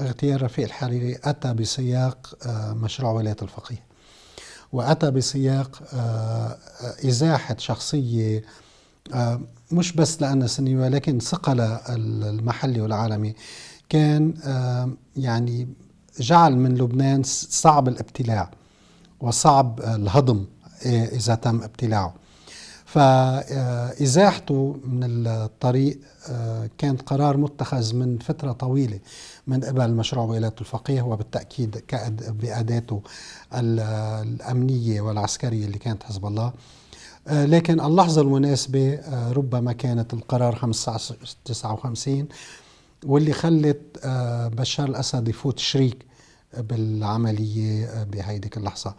اغتيال رفيق الحريري أتى بسياق آه، مشروع ولاية الفقيه وأتى بسياق آه، آه، إزاحة شخصية مش بس لأنها سنية ولكن ثقلها المحلي والعالمي كان يعني جعل من لبنان صعب الابتلاع وصعب الهضم إذا تم ابتلاعه فإزاحته من الطريق آه، كان قرار متخذ من فترة طويلة من قبل مشروع ولاية الفقيه وبالتأكيد بأداته الأمنية والعسكرية اللي كانت حزب الله آه، لكن اللحظة المناسبة آه، ربما كانت القرار 59 واللي خلت بشار الأسد يفوت شريك بالعملية بهيديك اللحظة